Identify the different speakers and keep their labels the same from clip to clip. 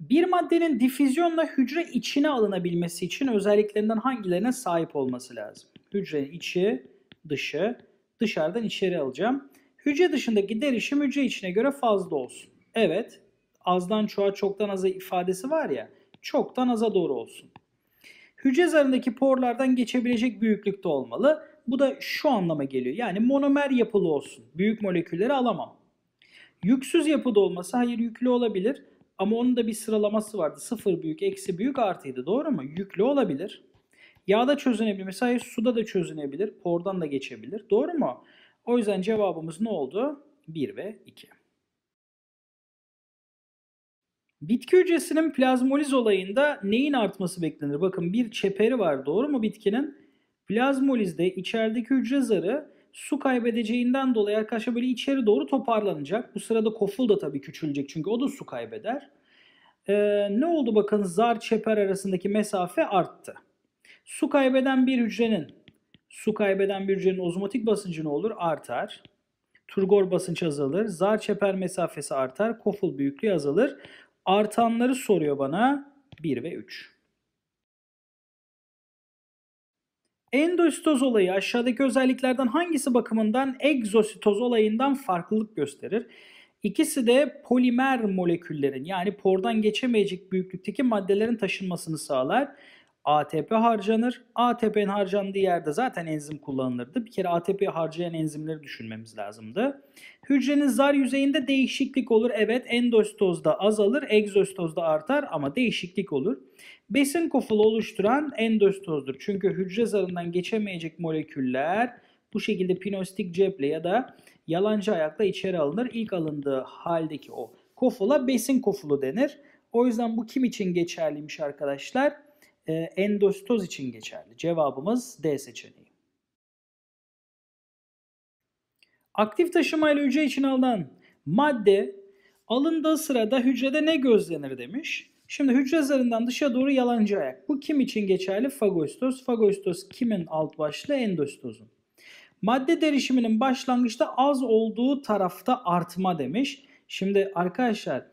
Speaker 1: Bir maddenin difüzyonla hücre içine alınabilmesi için özelliklerinden hangilerine sahip olması lazım? Hücrenin içi, dışı, dışarıdan içeri alacağım. Hücre dışındaki derişim hücre içine göre fazla olsun. Evet, azdan çoğa çoktan aza ifadesi var ya, çoktan aza doğru olsun. Hücre zarındaki porlardan geçebilecek büyüklükte olmalı. Bu da şu anlama geliyor. Yani monomer yapılı olsun. Büyük molekülleri alamam. Yüksüz yapıda olması hayır yüklü olabilir ama onun da bir sıralaması vardı. Sıfır büyük, eksi büyük, artıydı. Doğru mu? Yüklü olabilir. Yağda çözünebilir. Mesela suda da çözünebilir. Pordan da geçebilir. Doğru mu? O yüzden cevabımız ne oldu? 1 ve 2. Bitki hücresinin plazmoliz olayında neyin artması beklenir? Bakın bir çeperi var doğru mu bitkinin? Plazmolizde içerideki hücre zarı su kaybedeceğinden dolayı arkadaşlar böyle içeri doğru toparlanacak. Bu sırada Koful da tabii küçülecek çünkü o da su kaybeder. Ee, ne oldu bakın zar çeper arasındaki mesafe arttı. Su kaybeden bir hücrenin su kaybeden bir hücrenin ozmotik basıncı ne olur? Artar. Turgor basınç azalır. Zar çeper mesafesi artar. Koful büyüklüğü azalır. Artanları soruyor bana 1 ve 3. Endositoz olayı aşağıdaki özelliklerden hangisi bakımından egzositoz olayından farklılık gösterir? İkisi de polimer moleküllerin yani pordan geçemeyecek büyüklükteki maddelerin taşınmasını sağlar. ATP harcanır. ATP'nin harcandığı yerde zaten enzim kullanılırdı. Bir kere ATP harcayan enzimleri düşünmemiz lazımdı. Hücrenin zar yüzeyinde değişiklik olur. Evet endostozda azalır, egzostozda artar ama değişiklik olur. Besin kofulu oluşturan endostozdur. Çünkü hücre zarından geçemeyecek moleküller bu şekilde pinostik ceple ya da yalancı ayakla içeri alınır. İlk alındığı haldeki o kofula besin kofulu denir. O yüzden bu kim için geçerliymiş arkadaşlar? e, endostoz için geçerli. Cevabımız D seçeneği. Aktif taşımayla hücre için alınan madde alındığı sırada hücrede ne gözlenir demiş. Şimdi hücre zarından dışa doğru yalancı ayak. Bu kim için geçerli? Fagostoz. Fagostoz kimin alt başlığı? Endostozun. Madde derişiminin başlangıçta az olduğu tarafta artma demiş. Şimdi arkadaşlar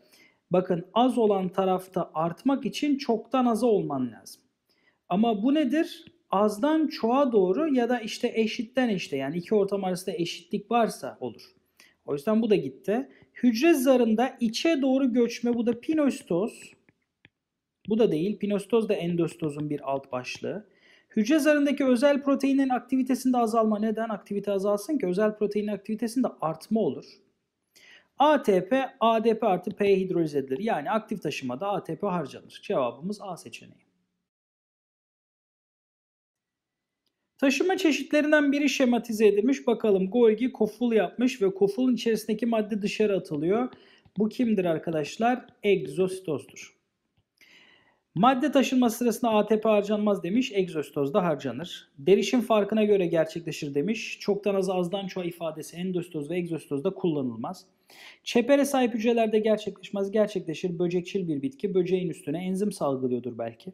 Speaker 1: bakın az olan tarafta artmak için çoktan az olman lazım. Ama bu nedir? Azdan çoğa doğru ya da işte eşitten işte yani iki ortam arasında eşitlik varsa olur. O yüzden bu da gitti. Hücre zarında içe doğru göçme bu da pinostoz. Bu da değil. Pinostoz da endostozun bir alt başlığı. Hücre zarındaki özel proteinin aktivitesinde azalma neden? Aktivite azalsın ki özel proteinin aktivitesinde artma olur. ATP, ADP artı P hidroliz edilir. Yani aktif taşımada ATP harcanır. Cevabımız A seçeneği. Taşıma çeşitlerinden biri şematize edilmiş. Bakalım Golgi koful yapmış ve kofulun içerisindeki madde dışarı atılıyor. Bu kimdir arkadaşlar? Egzositozdur. Madde taşınması sırasında ATP harcanmaz demiş. Egzostozda harcanır. Derişim farkına göre gerçekleşir demiş. Çoktan az azdan çoğa ifadesi endostoz ve egzostozda kullanılmaz. Çepere sahip hücrelerde gerçekleşmez. Gerçekleşir böcekçil bir bitki. Böceğin üstüne enzim salgılıyordur belki.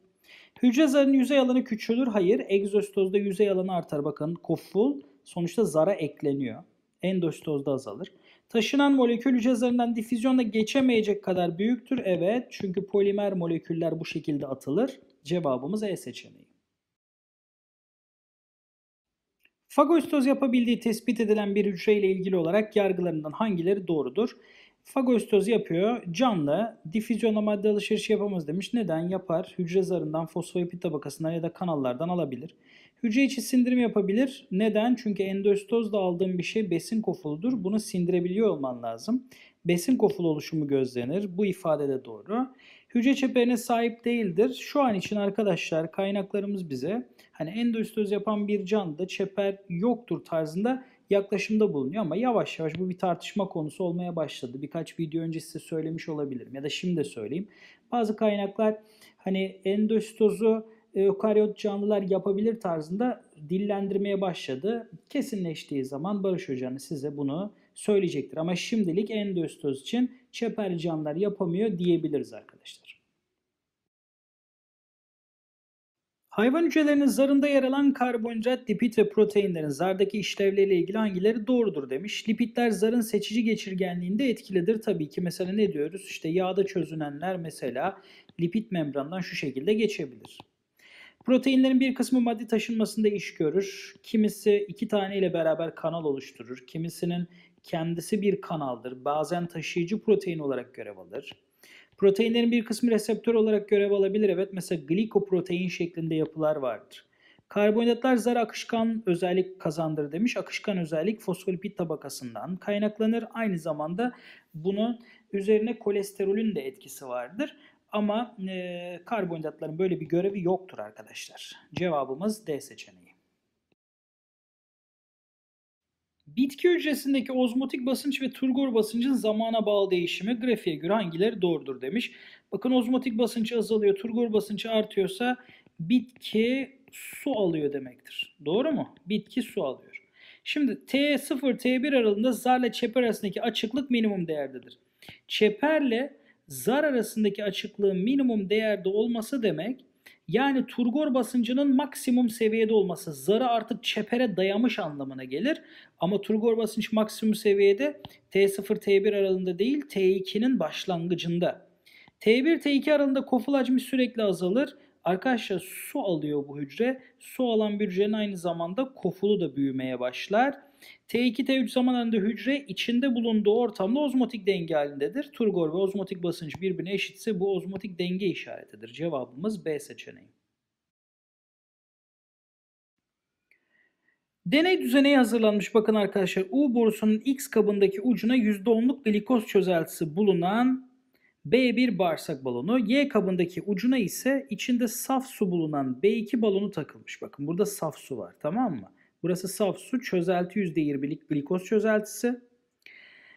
Speaker 1: Hücre zarının yüzey alanı küçülür. Hayır. Egzostozda yüzey alanı artar. Bakın koful sonuçta zara ekleniyor. Endostozda azalır. Taşınan molekül hücre zarından difüzyonla geçemeyecek kadar büyüktür. Evet. Çünkü polimer moleküller bu şekilde atılır. Cevabımız E seçeneği. Fagositoz yapabildiği tespit edilen bir hücre ile ilgili olarak yargılarından hangileri doğrudur? Fagositoz yapıyor. Canlı difüzyonla madde alışveriş yapamaz demiş. Neden? Yapar. Hücre zarından, fosfolipid tabakasından ya da kanallardan alabilir. Hücre içi sindirim yapabilir. Neden? Çünkü endostozda aldığın bir şey besin kofuludur. Bunu sindirebiliyor olman lazım. Besin kofulu oluşumu gözlenir. Bu ifade de doğru. Hücre çeperine sahip değildir. Şu an için arkadaşlar kaynaklarımız bize hani endostöz yapan bir canda çeper yoktur tarzında yaklaşımda bulunuyor ama yavaş yavaş bu bir tartışma konusu olmaya başladı. Birkaç video önce size söylemiş olabilirim ya da şimdi de söyleyeyim. Bazı kaynaklar hani endostozu e, ökaryot canlılar yapabilir tarzında dillendirmeye başladı. Kesinleştiği zaman Barış Hoca'nın size bunu söyleyecektir. Ama şimdilik endostöz için çeper canlılar yapamıyor diyebiliriz arkadaşlar. Hayvan hücrelerinin zarında yer alan karbonhidrat, lipid ve proteinlerin zardaki işlevleriyle ilgili hangileri doğrudur demiş. Lipidler zarın seçici geçirgenliğinde etkilidir tabii ki. Mesela ne diyoruz? İşte yağda çözünenler mesela lipid membrandan şu şekilde geçebilir. Proteinlerin bir kısmı madde taşınmasında iş görür. Kimisi iki tane ile beraber kanal oluşturur. Kimisinin kendisi bir kanaldır. Bazen taşıyıcı protein olarak görev alır. Proteinlerin bir kısmı reseptör olarak görev alabilir. Evet mesela glikoprotein şeklinde yapılar vardır. Karbonhidratlar zar akışkan özellik kazandır demiş. Akışkan özellik fosfolipid tabakasından kaynaklanır. Aynı zamanda bunun üzerine kolesterolün de etkisi vardır. Ama e, karbonhidratların böyle bir görevi yoktur arkadaşlar. Cevabımız D seçeneği. Bitki hücresindeki ozmotik basınç ve turgor basıncın zamana bağlı değişimi grafiğe göre hangileri doğrudur demiş. Bakın ozmotik basınç azalıyor, turgor basıncı artıyorsa bitki su alıyor demektir. Doğru mu? Bitki su alıyor. Şimdi T0-T1 aralığında zarla çeper arasındaki açıklık minimum değerdedir. Çeperle zar arasındaki açıklığın minimum değerde olması demek yani turgor basıncının maksimum seviyede olması zarı artık çepere dayamış anlamına gelir. Ama turgor basınç maksimum seviyede T0-T1 aralığında değil T2'nin başlangıcında. T1-T2 aralığında kofilaj mi sürekli azalır Arkadaşlar su alıyor bu hücre. Su alan bir hücrenin aynı zamanda kofulu da büyümeye başlar. T2 T3 zamanlarında hücre içinde bulunduğu ortamda ozmotik denge halindedir. Turgor ve ozmotik basınç birbirine eşitse bu ozmotik denge işaretidir. Cevabımız B seçeneği. Deney düzeneği hazırlanmış bakın arkadaşlar U borusunun X kabındaki ucuna %10'luk glikoz çözeltisi bulunan B1 bağırsak balonu, Y kabındaki ucuna ise içinde saf su bulunan B2 balonu takılmış. Bakın burada saf su var tamam mı? Burası saf su çözelti %20'lik glikoz çözeltisi.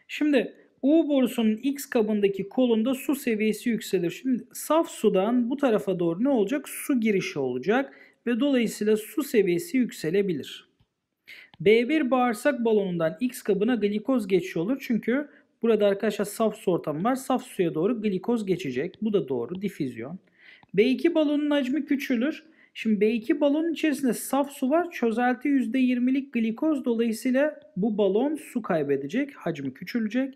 Speaker 1: Şimdi U borusunun X kabındaki kolunda su seviyesi yükselir. Şimdi saf sudan bu tarafa doğru ne olacak? Su girişi olacak ve dolayısıyla su seviyesi yükselebilir. B1 bağırsak balonundan X kabına glikoz geçiyor olur çünkü Burada arkadaşlar saf su ortamı var. Saf suya doğru glikoz geçecek. Bu da doğru. Difüzyon. B2 balonun hacmi küçülür. Şimdi B2 balonun içerisinde saf su var. Çözelti %20'lik glikoz dolayısıyla bu balon su kaybedecek. Hacmi küçülecek.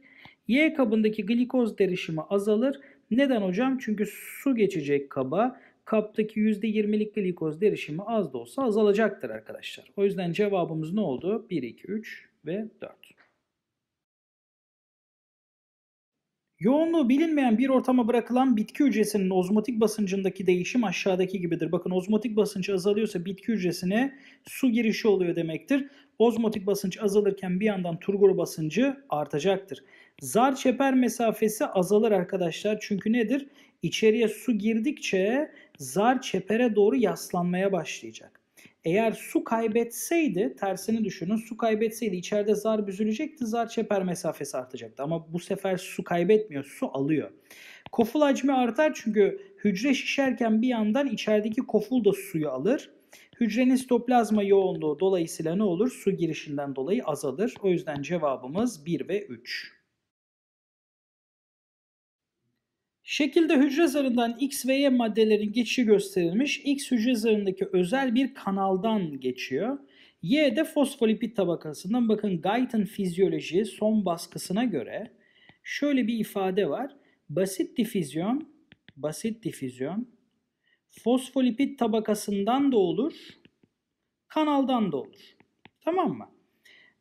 Speaker 1: Y kabındaki glikoz derişimi azalır. Neden hocam? Çünkü su geçecek kaba. Kaptaki %20'lik glikoz derişimi az da olsa azalacaktır arkadaşlar. O yüzden cevabımız ne oldu? 1, 2, 3 ve 4. Yoğunluğu bilinmeyen bir ortama bırakılan bitki hücresinin ozmotik basıncındaki değişim aşağıdaki gibidir. Bakın ozmotik basınç azalıyorsa bitki hücresine su girişi oluyor demektir. Ozmotik basınç azalırken bir yandan turgor basıncı artacaktır. Zar çeper mesafesi azalır arkadaşlar. Çünkü nedir? İçeriye su girdikçe zar çepere doğru yaslanmaya başlayacak. Eğer su kaybetseydi tersini düşünün su kaybetseydi içeride zar büzülecekti zar çeper mesafesi artacaktı. Ama bu sefer su kaybetmiyor su alıyor. Koful hacmi artar çünkü hücre şişerken bir yandan içerideki koful da suyu alır. Hücrenin sitoplazma yoğunluğu dolayısıyla ne olur? Su girişinden dolayı azalır. O yüzden cevabımız 1 ve 3. Şekilde hücre zarından X ve Y maddelerin geçişi gösterilmiş. X hücre zarındaki özel bir kanaldan geçiyor. Y de fosfolipid tabakasından bakın Guyton fizyoloji son baskısına göre şöyle bir ifade var. Basit difüzyon, basit difüzyon fosfolipid tabakasından da olur, kanaldan da olur. Tamam mı?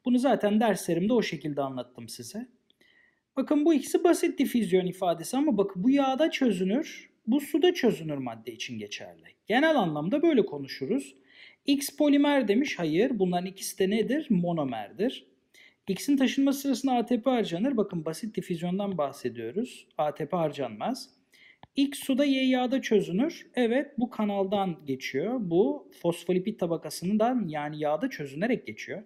Speaker 1: Bunu zaten derslerimde o şekilde anlattım size. Bakın bu ikisi basit difüzyon ifadesi ama bakın bu yağda çözünür, bu suda çözünür madde için geçerli. Genel anlamda böyle konuşuruz. X polimer demiş. Hayır. Bunların ikisi de nedir? Monomerdir. X'in taşınma sırasında ATP harcanır. Bakın basit difüzyondan bahsediyoruz. ATP harcanmaz. X suda Y yağda çözünür. Evet bu kanaldan geçiyor. Bu fosfolipid tabakasından yani yağda çözünerek geçiyor.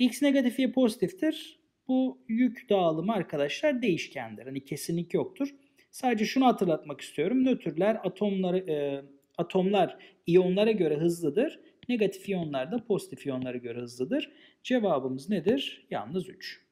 Speaker 1: X negatif Y pozitiftir. Bu yük dağılımı arkadaşlar değişkendir. Hani kesinlik yoktur. Sadece şunu hatırlatmak istiyorum. Nötrler atomları e, atomlar iyonlara göre hızlıdır. Negatif iyonlar da pozitif iyonlara göre hızlıdır. Cevabımız nedir? Yalnız 3.